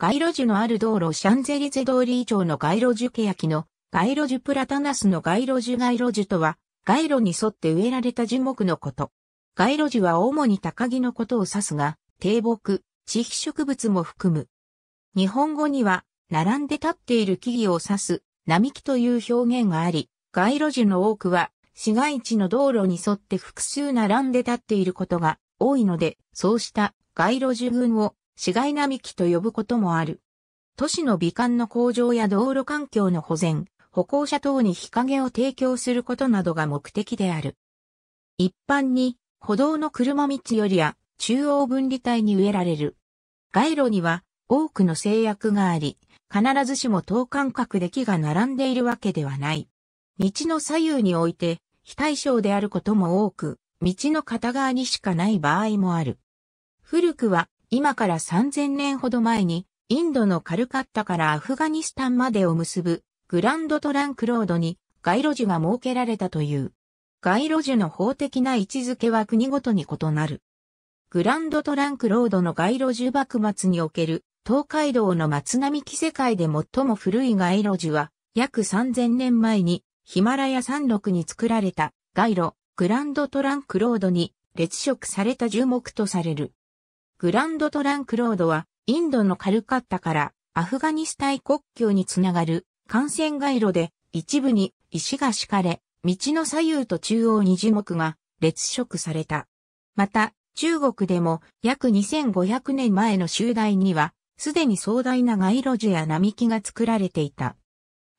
街路樹のある道路シャンゼリゼ通り以上の街路樹欅の街路樹プラタナスの街路樹街路樹とは街路に沿って植えられた樹木のこと。街路樹は主に高木のことを指すが、低木、地域植物も含む。日本語には、並んで立っている木々を指す、並木という表現があり、街路樹の多くは、市街地の道路に沿って複数並んで立っていることが多いので、そうした街路樹群を市街並木と呼ぶこともある。都市の美観の向上や道路環境の保全、歩行者等に日陰を提供することなどが目的である。一般に、歩道の車道よりや中央分離帯に植えられる。街路には多くの制約があり、必ずしも等間隔で木が並んでいるわけではない。道の左右において、非対称であることも多く、道の片側にしかない場合もある。古くは今から3000年ほど前に、インドのカルカッタからアフガニスタンまでを結ぶグランドトランクロードに街路樹が設けられたという。街路樹の法的な位置づけは国ごとに異なる。グランドトランクロードの街路樹幕末における東海道の松並木世界で最も古い街路樹は約3000年前にヒマラヤ山麓に作られた街路グランドトランクロードに列色された樹木とされる。グランドトランクロードは、インドのカルカッタからアフガニスタン国境につながる幹線街路で、一部に石が敷かれ、道の左右と中央に樹木が列色された。また、中国でも約2500年前の集大には、すでに壮大な街路樹や並木が作られていた。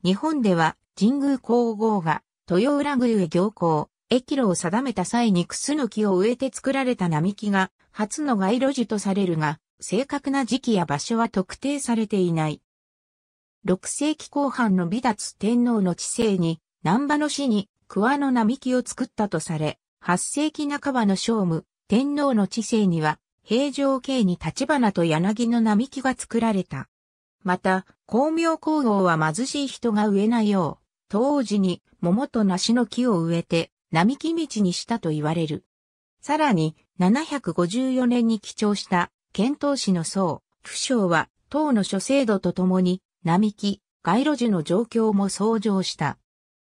日本では、神宮皇后が豊浦宮へ行行、駅路を定めた際にクスノキを植えて作られた並木が初の街路樹とされるが、正確な時期や場所は特定されていない。6世紀後半の美達天皇の治世に、南波の死に桑の並木を作ったとされ、8世紀半ばの聖武、天皇の治世には、平城京に立花と柳の並木が作られた。また、光明皇后は貧しい人が植えないよう、当時に桃と梨の木を植えて、並木道にしたと言われる。さらに、754年に起帳した遣唐使の僧、不詳は、唐の諸制度とともに、並木、街路樹の状況も創造した。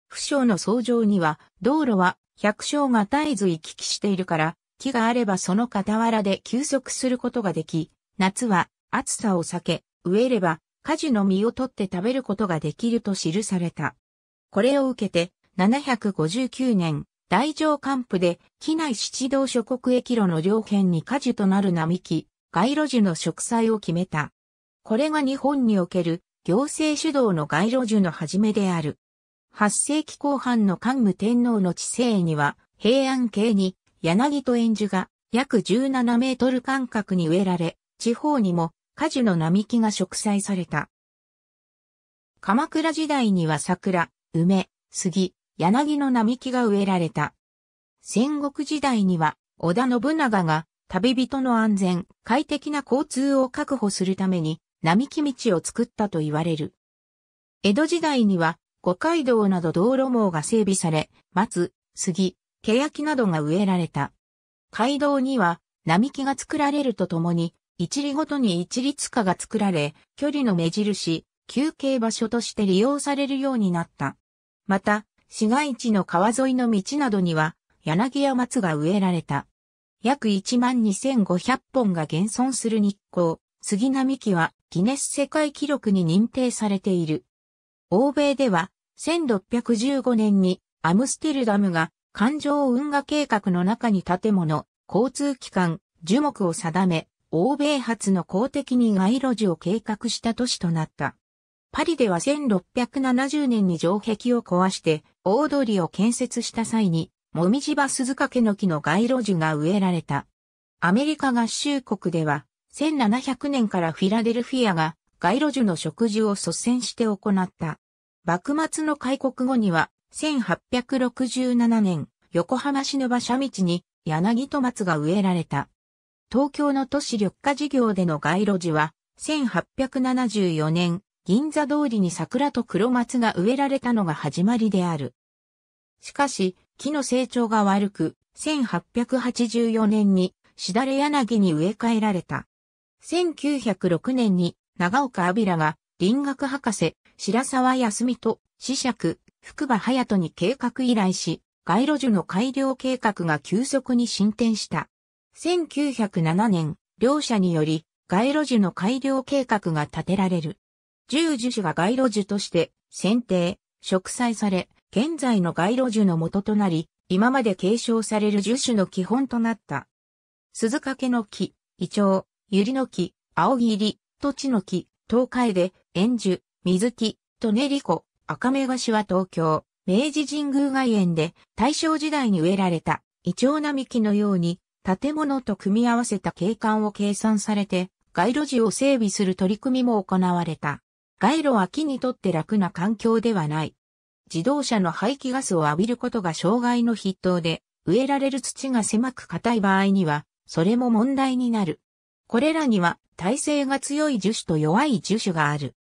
不詳の創造には、道路は百姓が絶えず行き来しているから、木があればその傍らで休息することができ、夏は暑さを避け、植えれば果樹の実を取って食べることができると記された。これを受けて、759年、大乗寒布で、機内七道諸国駅路の両辺に果樹となる並木、街路樹の植栽を決めた。これが日本における行政主導の街路樹の始めである。8世紀後半の桓武天皇の治世には、平安系に柳と円樹が約17メートル間隔に植えられ、地方にも果樹の並木が植栽された。鎌倉時代には桜、梅、杉、柳の並木が植えられた。戦国時代には、織田信長が旅人の安全、快適な交通を確保するために、並木道を作ったと言われる。江戸時代には、五街道など道路網が整備され、松、杉、欅などが植えられた。街道には、並木が作られるとともに、一里ごとに一律化が作られ、距離の目印、休憩場所として利用されるようになった。また、市街地の川沿いの道などには、柳や松が植えられた。約12,500本が現存する日光、杉並木はギネス世界記録に認定されている。欧米では、1615年にアムステルダムが環状運河計画の中に建物、交通機関、樹木を定め、欧米発の公的に街路樹を計画した都市となった。パリでは1670年に城壁を壊して、大通りを建設した際に、もみじば鈴掛の木の街路樹が植えられた。アメリカ合衆国では、1700年からフィラデルフィアが街路樹の植樹を率先して行った。幕末の開国後には、1867年、横浜市の馬車道に柳と松が植えられた。東京の都市緑化事業での街路樹は、1874年、銀座通りに桜と黒松が植えられたのが始まりである。しかし、木の成長が悪く、1884年に、しだれ柳に植え替えられた。1906年に、長岡あびが、林学博士、白沢康美と、子爵、福場隼人に計画依頼し、街路樹の改良計画が急速に進展した。1907年、両者により、街路樹の改良計画が立てられる。十樹種が街路樹として、選定、植栽され、現在の街路樹の元となり、今まで継承される樹種の基本となった。鈴掛の木、イチョウ、ユリの木、青り、土地の木、東海で、円樹、水木、とねりこ、赤目菓子は東京、明治神宮外苑で大正時代に植えられた、イチョウ並木のように、建物と組み合わせた景観を計算されて、街路樹を整備する取り組みも行われた。街路は木にとって楽な環境ではない。自動車の排気ガスを浴びることが障害の筆頭で、植えられる土が狭く硬い場合には、それも問題になる。これらには、耐性が強い樹種と弱い樹種がある。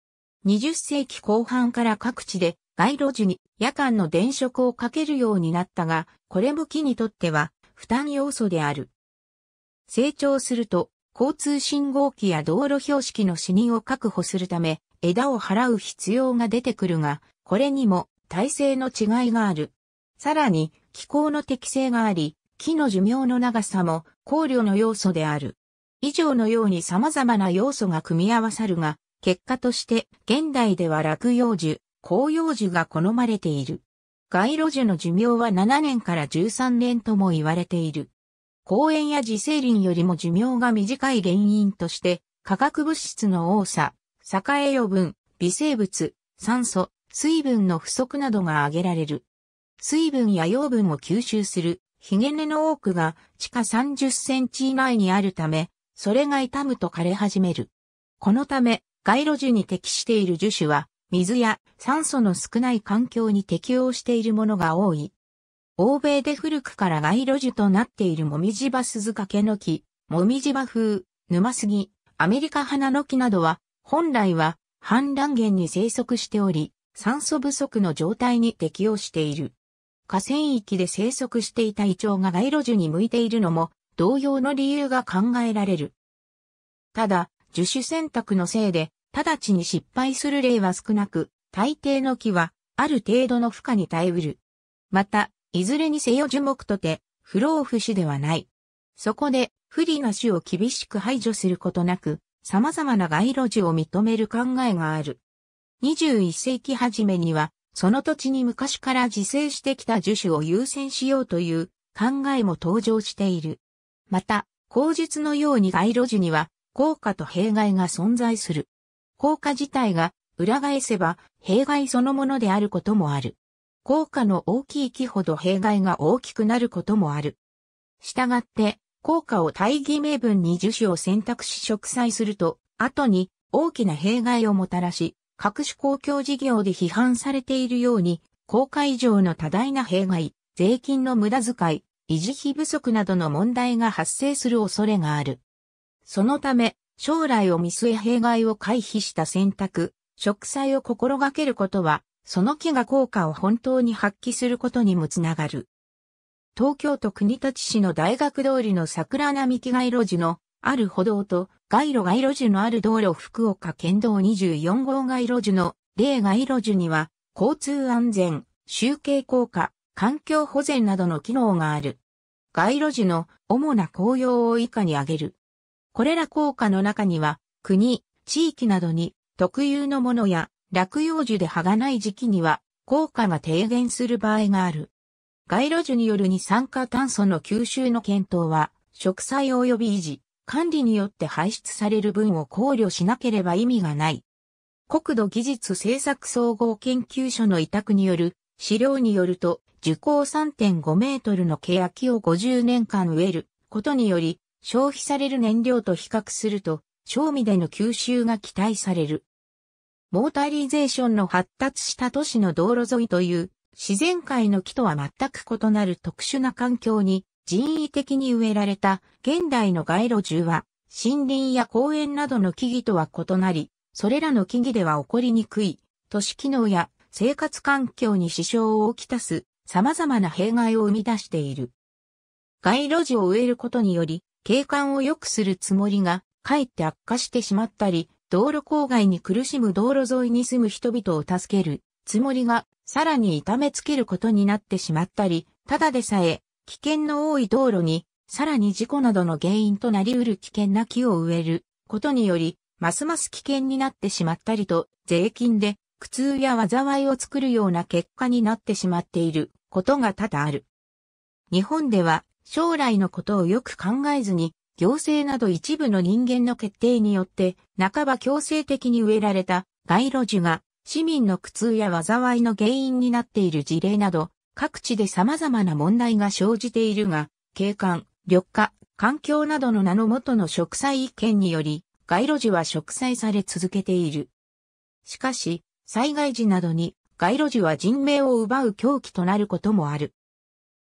20世紀後半から各地で街路樹に夜間の電飾をかけるようになったが、これも木にとっては負担要素である。成長すると、交通信号機や道路標識の視認を確保するため、枝を払う必要が出てくるが、これにも耐性の違いがある。さらに、気候の適性があり、木の寿命の長さも考慮の要素である。以上のように様々な要素が組み合わさるが、結果として現代では落葉樹、紅葉樹が好まれている。街路樹の寿命は7年から13年とも言われている。公園や自生林よりも寿命が短い原因として、化学物質の多さ、栄養分、微生物、酸素、水分の不足などが挙げられる。水分や養分を吸収する、ヒゲ根の多くが地下30センチ以内にあるため、それが傷むと枯れ始める。このため、街路樹に適している樹種は、水や酸素の少ない環境に適応しているものが多い。欧米で古くから街路樹となっているもみじ葉鈴掛の木、もみじ葉風、沼杉、アメリカ花の木などは、本来は、氾濫源に生息しており、酸素不足の状態に適応している。河川域で生息していた胃腸が街路樹に向いているのも同様の理由が考えられる。ただ、樹種選択のせいで、直ちに失敗する例は少なく、大抵の木は、ある程度の負荷に耐えうる。また、いずれにせよ樹木とて、不老不死ではない。そこで、不利な種を厳しく排除することなく、様々な街路樹を認める考えがある。21世紀初めには、その土地に昔から自生してきた樹種を優先しようという考えも登場している。また、口述のように街路樹には、効果と弊害が存在する。効果自体が裏返せば弊害そのものであることもある。効果の大きい木ほど弊害が大きくなることもある。したがって、効果を大義名分に樹種を選択し植栽すると、後に大きな弊害をもたらし、各種公共事業で批判されているように、公開上の多大な弊害、税金の無駄遣い、維持費不足などの問題が発生する恐れがある。そのため、将来を見据え弊害を回避した選択、植栽を心がけることは、その木が効果を本当に発揮することにもつながる。東京都国立市の大学通りの桜並木街路樹のある歩道と街路街路樹のある道路福岡県道24号街路樹の例街路樹には交通安全、集計効果、環境保全などの機能がある。街路樹の主な効用を以下に挙げる。これら効果の中には国、地域などに特有のものや落葉樹で葉がない時期には効果が低減する場合がある。街路樹による二酸化炭素の吸収の検討は植栽及び維持。管理によって排出される分を考慮しなければ意味がない。国土技術政策総合研究所の委託による資料によると、樹高3.5メートルの毛ヤキを50年間植えることにより、消費される燃料と比較すると、賞味での吸収が期待される。モータリゼーションの発達した都市の道路沿いという、自然界の木とは全く異なる特殊な環境に人為的に植えられた現代の街路樹は森林や公園などの木々とは異なり、それらの木々では起こりにくい都市機能や生活環境に支障をきたす様々な弊害を生み出している。街路樹を植えることにより景観を良くするつもりがかえって悪化してしまったり、道路郊外に苦しむ道路沿いに住む人々を助けるつもりがさらに痛めつけることになってしまったり、ただでさえ危険の多い道路に、さらに事故などの原因となり得る危険な木を植えることにより、ますます危険になってしまったりと、税金で苦痛や災いを作るような結果になってしまっていることが多々ある。日本では将来のことをよく考えずに、行政など一部の人間の決定によって、半ば強制的に植えられた街路樹が市民の苦痛や災いの原因になっている事例など、各地で様々な問題が生じているが、景観、緑化、環境などの名の元の植栽意見により、街路樹は植栽され続けている。しかし、災害時などに街路樹は人命を奪う狂気となることもある。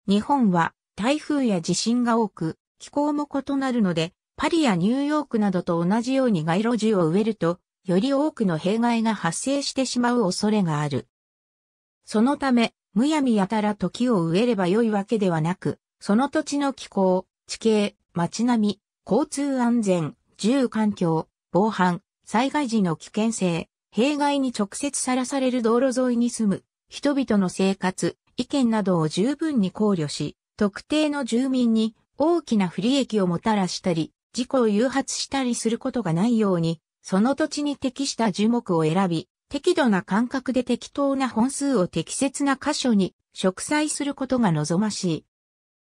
日本は台風や地震が多く、気候も異なるので、パリやニューヨークなどと同じように街路樹を植えると、より多くの弊害が発生してしまう恐れがある。そのため、むやみやたら時を植えれば良いわけではなく、その土地の気候、地形、街並み、交通安全、住環境、防犯、災害時の危険性、弊害に直接さらされる道路沿いに住む、人々の生活、意見などを十分に考慮し、特定の住民に大きな不利益をもたらしたり、事故を誘発したりすることがないように、その土地に適した樹木を選び、適度な間隔で適当な本数を適切な箇所に植栽することが望ましい。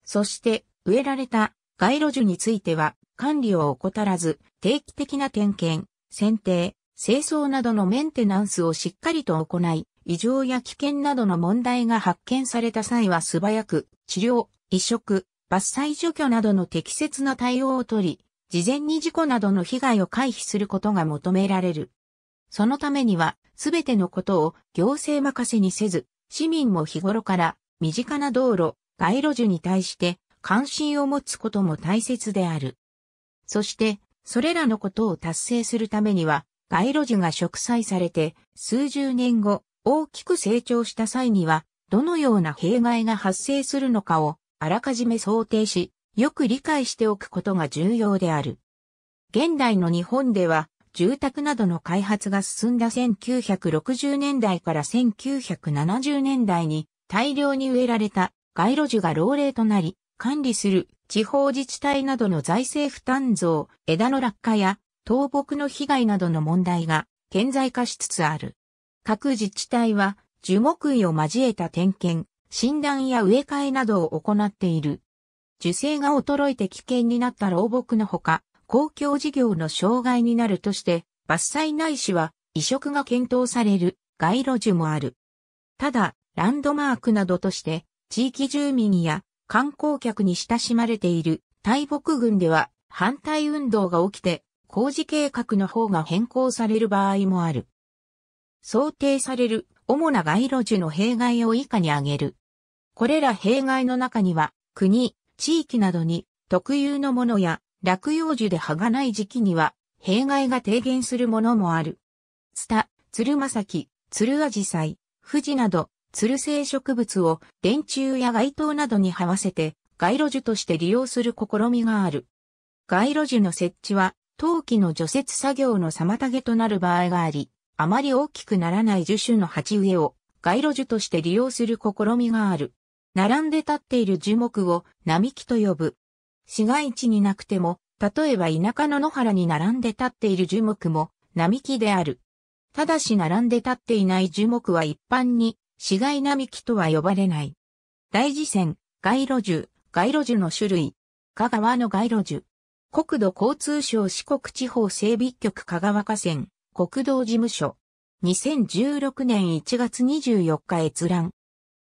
そして、植えられた街路樹については管理を怠らず、定期的な点検、剪定、清掃などのメンテナンスをしっかりと行い、異常や危険などの問題が発見された際は素早く治療、移植、伐採除去などの適切な対応をとり、事前に事故などの被害を回避することが求められる。そのためには、すべてのことを行政任せにせず、市民も日頃から身近な道路、街路樹に対して関心を持つことも大切である。そして、それらのことを達成するためには、街路樹が植栽されて、数十年後、大きく成長した際には、どのような弊害が発生するのかを、あらかじめ想定し、よく理解しておくことが重要である。現代の日本では、住宅などの開発が進んだ1960年代から1970年代に大量に植えられた街路樹が老齢となり、管理する地方自治体などの財政負担増、枝の落下や倒木の被害などの問題が顕在化しつつある。各自治体は樹木医を交えた点検、診断や植え替えなどを行っている。樹勢が衰えて危険になった老木のほか、公共事業の障害になるとして、伐採ないしは移植が検討される街路樹もある。ただ、ランドマークなどとして、地域住民や観光客に親しまれている大木群では反対運動が起きて、工事計画の方が変更される場合もある。想定される主な街路樹の弊害を以下に挙げる。これら弊害の中には、国、地域などに特有のものや落葉樹で葉がない時期には、弊害が低減するものもある。ツタ、ツルマサキ、ツルアジサイ、富士など、ツル性植物を電柱や街灯などに這わせて街路樹として利用する試みがある。街路樹の設置は陶器の除雪作業の妨げとなる場合があり、あまり大きくならない樹種の鉢植えを街路樹として利用する試みがある。並んで立っている樹木を並木と呼ぶ。市街地になくても、例えば田舎の野原に並んで立っている樹木も並木である。ただし並んで立っていない樹木は一般に市街並木とは呼ばれない。大事線、街路樹、街路樹の種類。香川の街路樹。国土交通省四国地方整備局香川河川、国道事務所。2016年1月24日閲覧。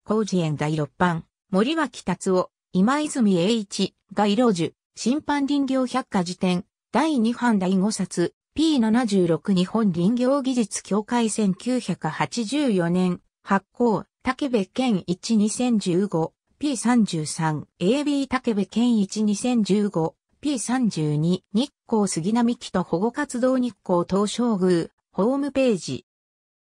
工事園第6版、森脇達夫。今泉栄一、街路樹、審判林業百科事典、第2版第5冊、P76 日本林業技術協会1984年、発行、竹部健一2015、P33、AB 竹部健一2015、P32、日光杉並木と保護活動日光東照宮、ホームページ。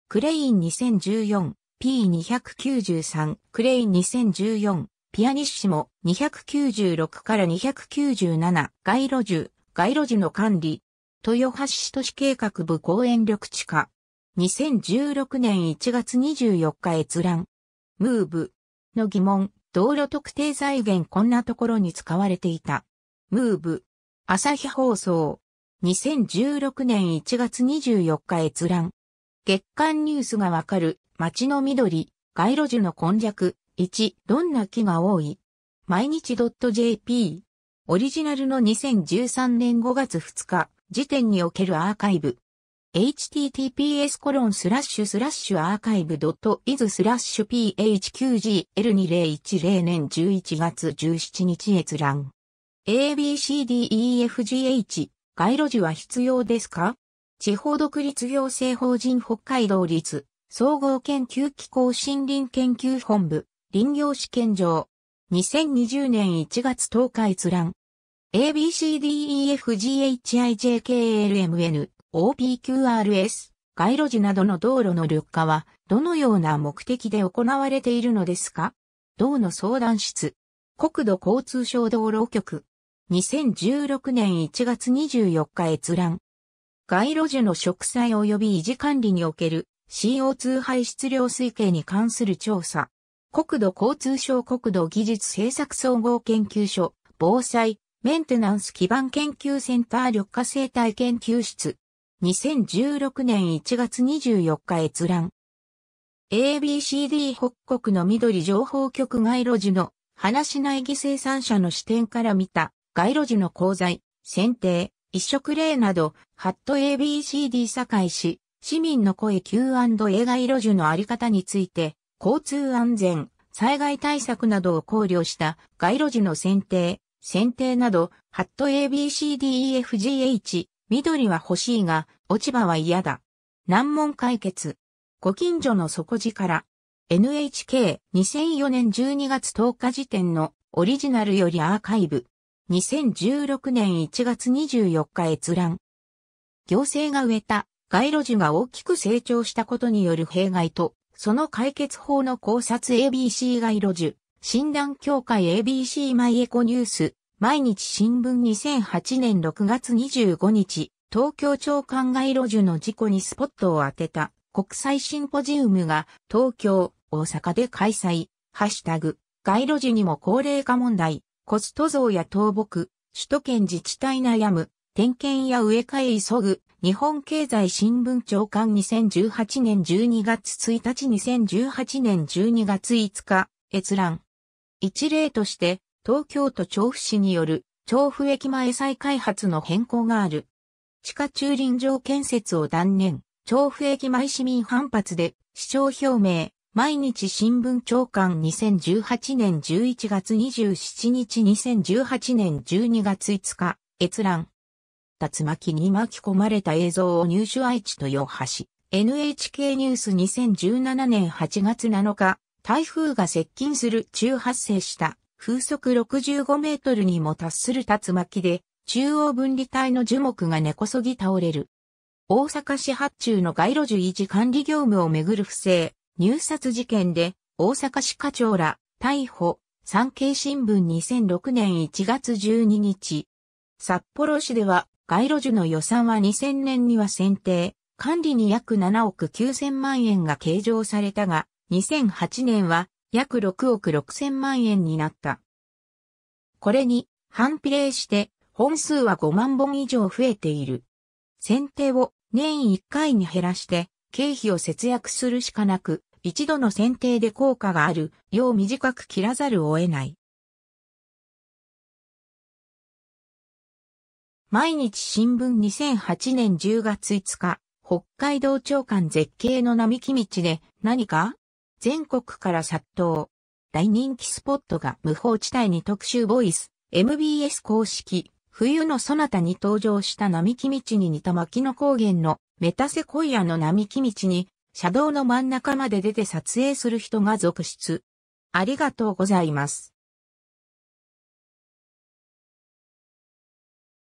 クレイン2014、P293、クレイン2014、ピアニッシモ296から297街路樹街路樹の管理豊橋市都市計画部公園緑地化2016年1月24日閲覧ムーブの疑問道路特定財源こんなところに使われていたムーブ朝日放送2016年1月24日閲覧月刊ニュースがわかる街の緑街路樹の混略1、どんな木が多い毎日 .jp。オリジナルの2013年5月2日時点におけるアーカイブ。https コロンスラッシュスラッシュアーカイブドットイズスラッシュ phqgl2010 年11月17日閲覧。abcdefgh 街路樹は必要ですか地方独立行政法人北海道立総合研究機構森林研究本部林業試験場。2020年1月10日閲覧。ABCDEFGHIJKLMN、OPQRS、街路樹などの道路の緑化は、どのような目的で行われているのですか道の相談室。国土交通省道路局。2016年1月24日閲覧。街路樹の植栽及び維持管理における CO2 排出量推計に関する調査。国土交通省国土技術政策総合研究所、防災、メンテナンス基盤研究センター緑化生態研究室。2016年1月24日閲覧。ABCD 北国の緑情報局街路樹の話内義生産者の視点から見た街路樹の鉱材、選定、一色例など、ハット ABCD 堺市、市民の声 Q&A 街路樹のあり方について交通安全、災害対策などを考慮した街路樹の選定、選定など、ハット ABCDEFGH、緑は欲しいが、落ち葉は嫌だ。難問解決。ご近所の底力。NHK2004 年12月10日時点のオリジナルよりアーカイブ。2016年1月24日閲覧。行政が植えた街路樹が大きく成長したことによる弊害とその解決法の考察 ABC 街路樹、診断協会 ABC マイエコニュース、毎日新聞2008年6月25日、東京長官街路樹の事故にスポットを当てた国際シンポジウムが東京、大阪で開催、ハッシュタグ、街路樹にも高齢化問題、コスト増や倒木、首都圏自治体悩む、点検や植え替え急ぐ、日本経済新聞長官2018年12月1日2018年12月5日、閲覧。一例として、東京都調布市による調布駅前再開発の変更がある。地下駐輪場建設を断念、調布駅前市民反発で、市長表明、毎日新聞長官2018年11月27日2018年12月5日、閲覧。竜巻に巻き込まれた映像を入手愛知と豊橋。NHK ニュース2017年8月7日、台風が接近する中発生した風速65メートルにも達する竜巻で中央分離帯の樹木が根こそぎ倒れる。大阪市発注の街路樹維持管理業務をめぐる不正、入札事件で大阪市課長ら逮捕、産経新聞2006年1月12日。札幌市では街路樹の予算は2000年には選定、管理に約7億9000万円が計上されたが、2008年は約6億6000万円になった。これに反比例して本数は5万本以上増えている。選定を年1回に減らして経費を節約するしかなく、一度の選定で効果があるよう短く切らざるを得ない。毎日新聞2008年10月5日、北海道長官絶景の並木道で何か全国から殺到。大人気スポットが無法地帯に特集ボイス、MBS 公式、冬のそなたに登場した並木道に似た牧野高原のメタセコイアの並木道に、車道の真ん中まで出て撮影する人が続出。ありがとうございます。